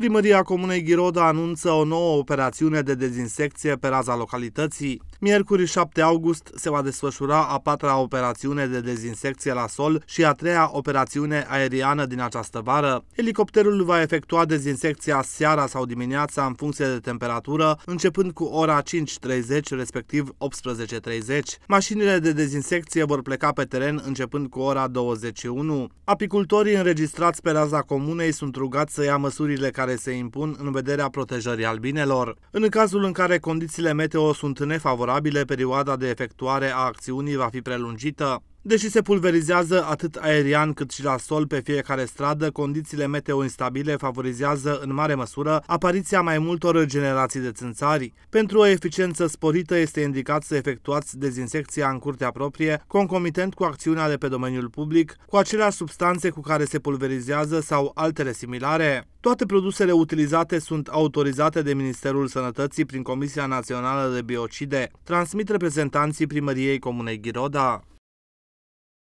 Primăria Comunei Ghiroda anunță o nouă operațiune de dezinsecție pe raza localității. Miercuri 7 august se va desfășura a patra operațiune de dezinsecție la sol și a treia operațiune aeriană din această vară. Helicopterul va efectua dezinsecția seara sau dimineața în funcție de temperatură, începând cu ora 5.30, respectiv 18.30. Mașinile de dezinsecție vor pleca pe teren începând cu ora 21. Apicultorii înregistrați pe raza comunei sunt rugați să ia măsurile care care se impun în vederea protejării albinelor. În cazul în care condițiile meteo sunt nefavorabile, perioada de efectuare a acțiunii va fi prelungită. Deși se pulverizează atât aerian cât și la sol pe fiecare stradă, condițiile meteo instabile favorizează în mare măsură apariția mai multor generații de țânțari. Pentru o eficiență sporită este indicat să efectuați dezinsecția în curtea proprie, concomitent cu acțiunea de pe domeniul public, cu aceleași substanțe cu care se pulverizează sau altele similare. Toate produsele utilizate sunt autorizate de Ministerul Sănătății prin Comisia Națională de Biocide, transmit reprezentanții primăriei Comunei Ghiroda.